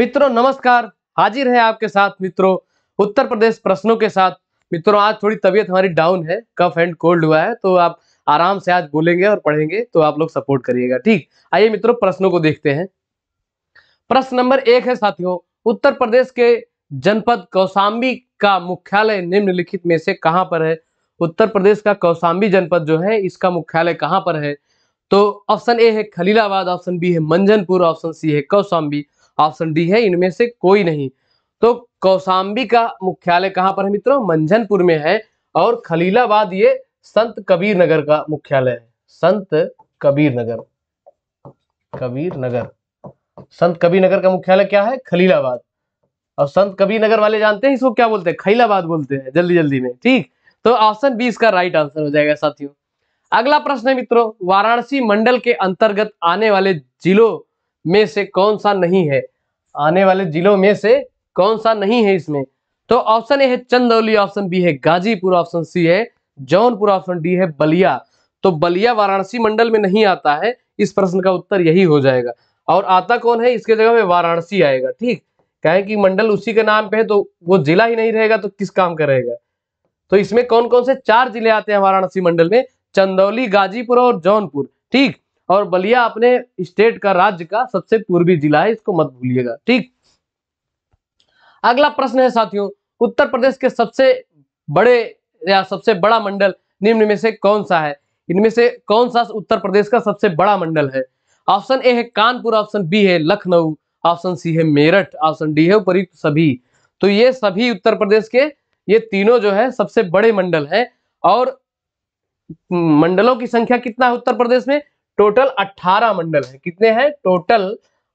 मित्रों नमस्कार हाजिर है आपके साथ मित्रों उत्तर प्रदेश प्रश्नों के साथ मित्रों आज थोड़ी तबीयत हमारी डाउन है कफ एंड कोल्ड हुआ है तो आप आराम से आज बोलेंगे और पढ़ेंगे तो आप लोग सपोर्ट करिएगा ठीक आइए मित्रों प्रश्नों को देखते हैं प्रश्न नंबर एक है साथियों उत्तर प्रदेश के जनपद कौशाम्बी का मुख्यालय निम्नलिखित में से कहाँ पर है उत्तर प्रदेश का कौशाम्बी जनपद जो है इसका मुख्यालय कहाँ पर है तो ऑप्शन ए है खलीलाबाद ऑप्शन बी है मंजनपुर ऑप्शन सी है कौशाम्बी ऑप्शन डी है इनमें से कोई नहीं तो कौशाम्बी का मुख्यालय कहां पर है मित्रों मंझनपुर में है और खलीलाबाद ये संत कबीर नगर का मुख्यालय है संत कबीर नगर कबीर नगर संत कबीर नगर का मुख्यालय क्या है खलीलाबाद और संत कबीर नगर वाले जानते हैं इसको क्या बोलते हैं खलीलाबाद बोलते हैं जल्दी जल्दी में ठीक तो ऑप्शन बी इसका राइट आंसर हो जाएगा साथियों अगला प्रश्न है मित्रों वाराणसी मंडल के अंतर्गत आने वाले जिलों में से कौन सा नहीं है आने वाले जिलों में से कौन सा नहीं है इसमें तो ऑप्शन ए है चंदौली ऑप्शन बी है गाजीपुर ऑप्शन सी है जौनपुर ऑप्शन डी है बलिया तो बलिया वाराणसी मंडल में नहीं आता है इस प्रश्न का उत्तर यही हो जाएगा और आता कौन है इसके जगह में वाराणसी आएगा ठीक कहें कि मंडल उसी के नाम पे है तो वो जिला ही नहीं रहेगा तो किस काम का रहेगा तो इसमें कौन कौन से चार जिले आते हैं वाराणसी मंडल में चंदौली गाजीपुर और जौनपुर ठीक और बलिया अपने स्टेट का राज्य का सबसे पूर्वी जिला है इसको मत भूलिएगा ठीक अगला प्रश्न है साथियों उत्तर प्रदेश के सबसे बड़े या सबसे बड़ा मंडल निम्न में से कौन सा है इनमें से कौन सा उत्तर प्रदेश का सबसे बड़ा मंडल है ऑप्शन ए है कानपुर ऑप्शन बी है लखनऊ ऑप्शन सी है मेरठ ऑप्शन डी है उपरुक्त सभी तो ये सभी उत्तर प्रदेश के ये तीनों जो है सबसे बड़े मंडल है और मंडलों की संख्या कितना है उत्तर प्रदेश में टोटल 18 मंडल है कितने हैं टोटल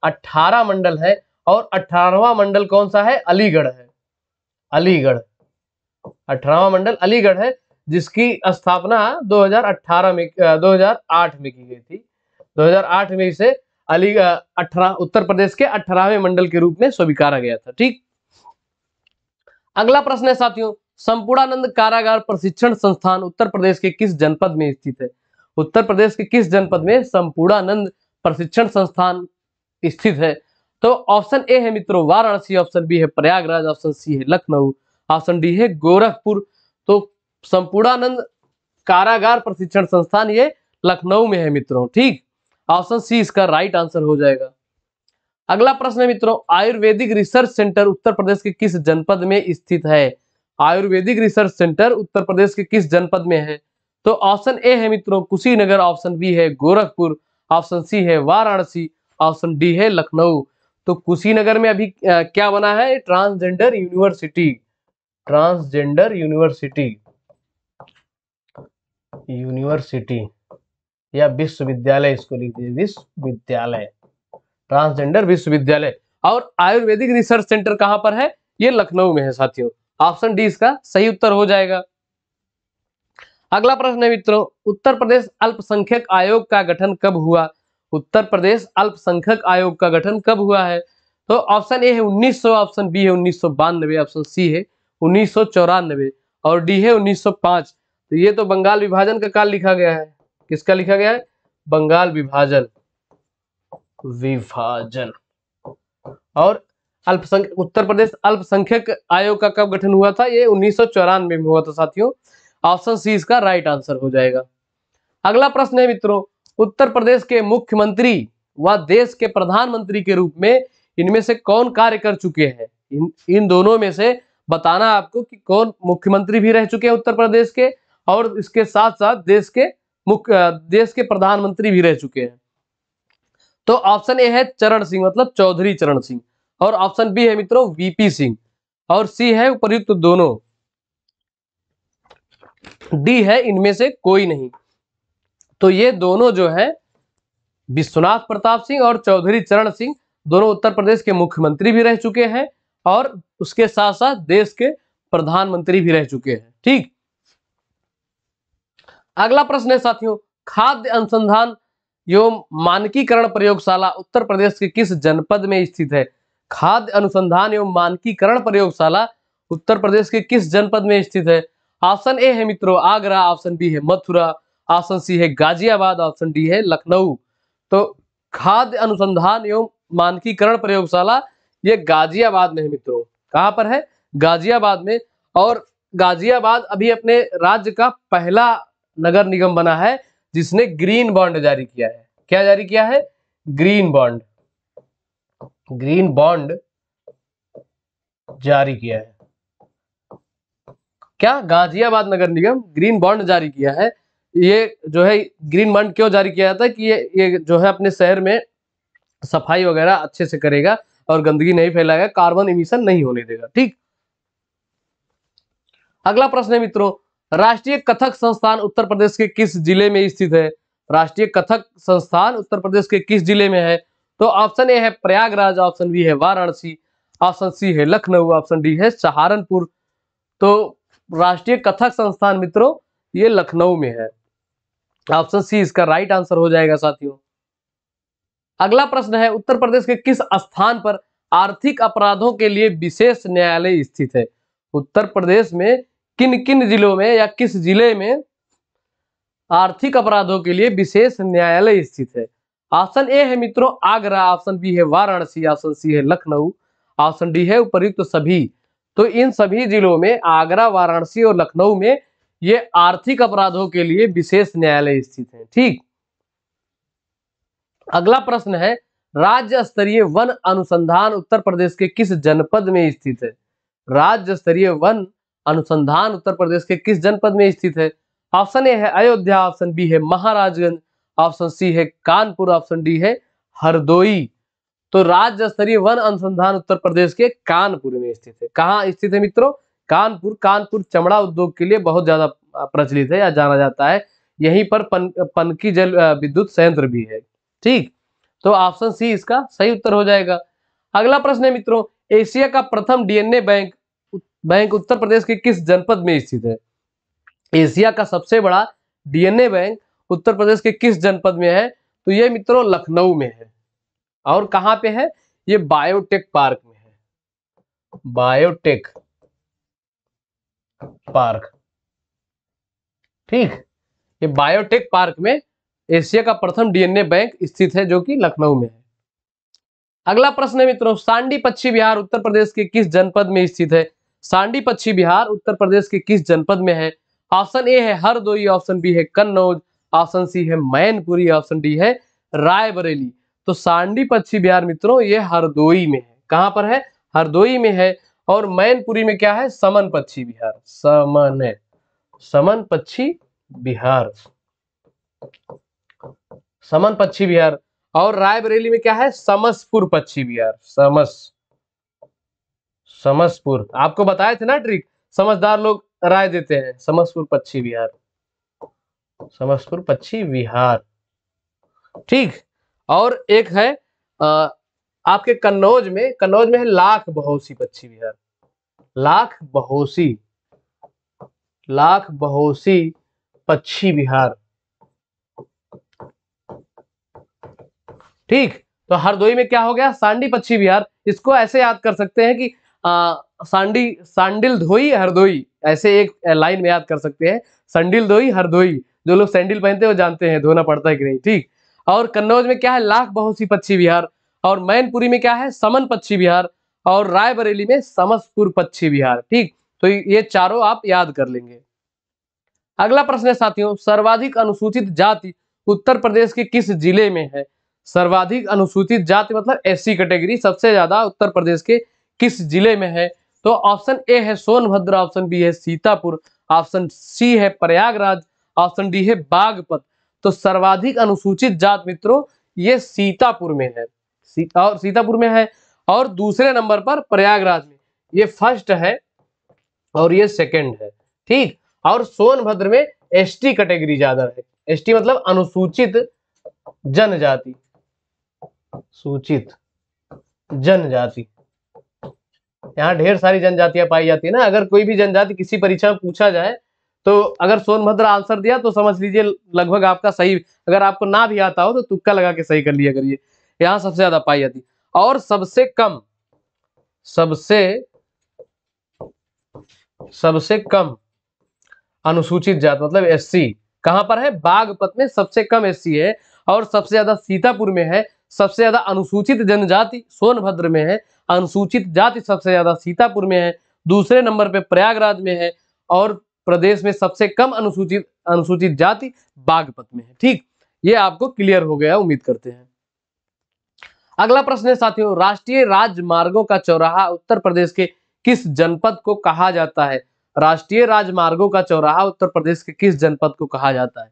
18 मंडल है और 18वां मंडल कौन सा है अलीगढ़ है अलीगढ़ 18वां मंडल अलीगढ़ है जिसकी स्थापना 2018 में 2008 में की गई थी 2008 में इसे अली अठारह उत्तर प्रदेश के अठारहवें मंडल के रूप में स्वीकारा गया था ठीक अगला प्रश्न है साथियों संपूर्णानंद कारागार प्रशिक्षण संस्थान उत्तर प्रदेश के किस जनपद में स्थित है उत्तर प्रदेश के किस जनपद में संपूर्णानंद प्रशिक्षण संस्थान स्थित है तो ऑप्शन ए है मित्रों वाराणसी ऑप्शन बी है प्रयागराज ऑप्शन सी है लखनऊ ऑप्शन डी है गोरखपुर तो संपूर्णानंद कारागार प्रशिक्षण संस्थान ये लखनऊ में है मित्रों ठीक ऑप्शन सी इसका राइट आंसर हो जाएगा अगला प्रश्न है मित्रों आयुर्वेदिक रिसर्च सेंटर उत्तर प्रदेश के किस जनपद में स्थित है आयुर्वेदिक रिसर्च सेंटर उत्तर प्रदेश के किस जनपद में है तो ऑप्शन ए है मित्रों कुशीनगर ऑप्शन बी है गोरखपुर ऑप्शन सी है वाराणसी ऑप्शन डी है लखनऊ तो कुशीनगर में अभी क्या बना है transgender university transgender university university या विश्वविद्यालय इसको लिख दीजिए विश्वविद्यालय ट्रांसजेंडर विश्वविद्यालय और आयुर्वेदिक रिसर्च सेंटर कहां पर है ये लखनऊ में है साथियों ऑप्शन डी इसका सही उत्तर हो जाएगा अगला प्रश्न है मित्रों उत्तर प्रदेश अल्पसंख्यक आयोग का गठन कब हुआ उत्तर प्रदेश अल्पसंख्यक आयोग का गठन कब हुआ है तो ऑप्शन ए है 1900 ऑप्शन बी है उन्नीस ऑप्शन सी है उन्नीस और डी है 1905 तो ये तो बंगाल विभाजन का काल लिखा गया है किसका लिखा गया है बंगाल विभाजन विभाजन और अल्पसंख्यक उत्तर प्रदेश अल्पसंख्यक आयोग का कब गठन हुआ था ये उन्नीस में हुआ था साथियों ऑप्शन सी इसका राइट आंसर हो जाएगा अगला प्रश्न है मित्रों उत्तर प्रदेश के मुख्यमंत्री व देश के प्रधानमंत्री के रूप में इनमें से कौन कार्य कर चुके हैं इन इन दोनों में से बताना आपको कि कौन मुख्यमंत्री भी रह चुके हैं उत्तर प्रदेश के और इसके साथ साथ देश के मुख्य देश के प्रधानमंत्री भी रह चुके हैं तो ऑप्शन ए है चरण सिंह मतलब चौधरी चरण सिंह और ऑप्शन बी है मित्रों वीपी सिंह और सी है उपयुक्त दोनों डी है इनमें से कोई नहीं तो ये दोनों जो है विश्वनाथ प्रताप सिंह और चौधरी चरण सिंह दोनों उत्तर प्रदेश के मुख्यमंत्री भी रह चुके हैं और उसके साथ साथ देश के प्रधानमंत्री भी रह चुके हैं ठीक अगला प्रश्न है साथियों खाद्य अनुसंधान एवं मानकीकरण प्रयोगशाला उत्तर प्रदेश के किस जनपद में स्थित है खाद्य अनुसंधान एवं मानकीकरण प्रयोगशाला उत्तर प्रदेश के किस जनपद में स्थित है ऑप्शन ए है मित्रों आगरा ऑप्शन बी है मथुरा ऑप्शन सी है गाजियाबाद ऑप्शन डी है लखनऊ तो खाद्य अनुसंधान एवं मानकीकरण प्रयोगशाला ये गाजियाबाद में है मित्रों कहाँ पर है गाजियाबाद में और गाजियाबाद अभी अपने राज्य का पहला नगर निगम बना है जिसने ग्रीन बॉन्ड जारी किया है क्या जारी किया है ग्रीन बॉन्ड ग्रीन बॉन्ड जारी किया है क्या गाजियाबाद नगर निगम ग्रीन बॉन्ड जारी किया है ये जो है ग्रीन बॉन्ड क्यों जारी किया जाता है कि ये ये जो है अपने शहर में सफाई वगैरह अच्छे से करेगा और गंदगी नहीं फैलाएगा कार्बन इमिशन नहीं होने देगा ठीक अगला प्रश्न है मित्रों राष्ट्रीय कथक संस्थान उत्तर प्रदेश के किस जिले में स्थित है राष्ट्रीय कथक संस्थान उत्तर प्रदेश के किस जिले में है तो ऑप्शन ए है प्रयागराज ऑप्शन बी है वाराणसी ऑप्शन सी है लखनऊ ऑप्शन डी है सहारनपुर तो राष्ट्रीय कथक संस्थान मित्रों ये लखनऊ में है ऑप्शन सी इसका राइट आंसर हो जाएगा साथियों अगला प्रश्न है उत्तर प्रदेश के किस स्थान पर आर्थिक अपराधों के लिए विशेष न्यायालय स्थित है उत्तर प्रदेश में किन किन जिलों में या किस जिले में आर्थिक अपराधों के लिए विशेष न्यायालय स्थित है ऑप्शन ए है मित्रों आगरा ऑप्शन बी है वाराणसी ऑप्शन सी है लखनऊ ऑप्शन डी है उपर्युक्त सभी तो इन सभी जिलों में आगरा वाराणसी और लखनऊ में ये आर्थिक अपराधों के लिए विशेष न्यायालय स्थित है ठीक अगला प्रश्न है राज्य स्तरीय वन अनुसंधान उत्तर प्रदेश के किस जनपद में स्थित है राज्य स्तरीय वन अनुसंधान उत्तर प्रदेश के किस जनपद में स्थित है ऑप्शन ए है अयोध्या ऑप्शन बी है महाराजगंज ऑप्शन सी है कानपुर ऑप्शन डी है हरदोई तो राज्य स्तरीय वन अनुसंधान उत्तर प्रदेश के कानपुर में स्थित है कहाँ स्थित है मित्रों कानपुर कानपुर चमड़ा उद्योग के लिए बहुत ज्यादा प्रचलित है या जाना जाता है यहीं पर पन, पनकी जल विद्युत संयंत्र भी है ठीक तो ऑप्शन सी इसका सही उत्तर हो जाएगा अगला प्रश्न है मित्रों एशिया का प्रथम DNA bank bank Uttar Pradesh के किस जनपद में स्थित है एशिया का सबसे बड़ा डीएनए बैंक उत्तर प्रदेश के किस जनपद में है तो ये मित्रों लखनऊ में है और कहां पे है ये बायोटेक पार्क में है बायोटेक पार्क ठीक ये बायोटेक पार्क में एशिया का प्रथम डीएनए बैंक स्थित है जो कि लखनऊ में है अगला प्रश्न है मित्रों सांडी पक्षी बिहार उत्तर प्रदेश के किस जनपद में स्थित है सांडी पक्षी बिहार उत्तर प्रदेश के किस जनपद में है ऑप्शन ए है हरदोई ऑप्शन बी है कन्नौज ऑप्शन सी है मैनपुरी ऑप्शन डी है रायबरेली तो सांडी पक्षी बिहार मित्रों ये हरदोई में है कहां पर है हरदोई में है और मैनपुरी में क्या है समन पक्षी बिहार समन है समन पक्षी बिहार समन पक्षी बिहार और रायबरेली में क्या है समसपुर पक्षी बिहार समस समसपुर आपको बताए थे ना ट्रिक समझदार लोग राय देते हैं समसपुर पक्षी बिहार समसपुर पक्षी बिहार ठीक और एक है आ, आपके कन्नौज में कन्नौज में है लाख बहोसी पक्षी विहार लाख बहोसी लाख बहोसी पक्षी विहार ठीक तो हरदोई में क्या हो गया सांडी पक्षी विहार इसको ऐसे याद कर सकते हैं कि आ, सांडी सांडिल धोई हरदोई ऐसे एक लाइन में याद कर सकते हैं संडिल धोई हरदोई जो लोग सैंडिल पहनते हैं वो जानते हैं धोना पड़ता है कि नहीं ठीक और कन्नौज में क्या है लाख बहुसी पक्षी विहार और मैनपुरी में क्या है समन पक्षी विहार और रायबरेली में समसपुर पक्षी विहार ठीक तो ये चारों आप याद कर लेंगे अगला प्रश्न है साथियों सर्वाधिक अनुसूचित जाति उत्तर प्रदेश के किस जिले में है सर्वाधिक अनुसूचित जाति मतलब एस कैटेगरी सबसे ज्यादा उत्तर प्रदेश के किस जिले में है तो ऑप्शन ए है सोनभद्र ऑप्शन बी है सीतापुर ऑप्शन सी है प्रयागराज ऑप्शन डी है बागपत तो सर्वाधिक अनुसूचित जात मित्रों ये सीतापुर में है सी, और सीतापुर में है और दूसरे नंबर पर प्रयागराज में ये फर्स्ट है और ये सेकंड है ठीक और सोनभद्र में एसटी कैटेगरी ज्यादा है एसटी मतलब अनुसूचित जनजाति सूचित जनजाति यहाँ ढेर सारी जनजातियां पाई जाती है ना अगर कोई भी जनजाति किसी परीक्षा में पूछा जाए तो अगर सोनभद्र आंसर दिया तो समझ लीजिए लगभग आपका सही अगर आपको ना भी आता हो तो तुक्का लगा के सही कर लिया करिए यहां सबसे ज्यादा पाई आती और सबसे कम सबसे सबसे कम अनुसूचित जात मतलब एससी कहां पर है बागपत में सबसे कम एससी है और सबसे ज्यादा सीतापुर में है सबसे ज्यादा अनुसूचित जनजाति सोनभद्र में है अनुसूचित जाति सबसे ज्यादा सीतापुर में है दूसरे नंबर पे प्रयागराज में है और प्रदेश में सबसे कम अनुसूचित अनुसूचित जाति बागपत में है ठीक ये आपको क्लियर हो गया उम्मीद करते हैं अगला प्रश्न है साथियों राष्ट्रीय राजमार्गों का चौराहा उत्तर प्रदेश के किस जनपद को कहा जाता है राष्ट्रीय राजमार्गों का चौराहा उत्तर प्रदेश के किस जनपद को कहा जाता है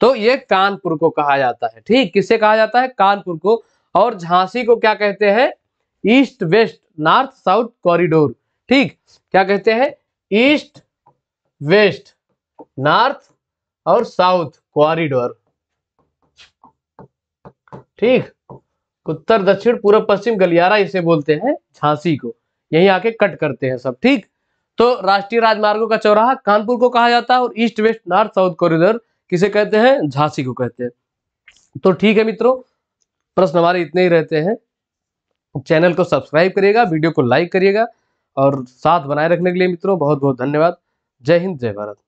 तो ये कानपुर को कहा जाता है ठीक किसे कहा जाता है कानपुर को और झांसी को क्या कहते हैं east west north south corridor ठीक क्या कहते हैं ईस्ट वेस्ट नॉर्थ और साउथ कॉरिडोर ठीक उत्तर दक्षिण पूर्व पश्चिम गलियारा इसे बोलते हैं झांसी को यही आके कट करते हैं सब ठीक तो राष्ट्रीय राजमार्गों का चौराहा कानपुर को कहा जाता है और east west north south corridor किसे कहते हैं झांसी को कहते हैं तो ठीक है मित्रों प्रश्न हमारे इतने ही रहते हैं चैनल को सब्सक्राइब करिएगा वीडियो को लाइक करिएगा और साथ बनाए रखने के लिए मित्रों बहुत बहुत धन्यवाद जय हिंद जय भारत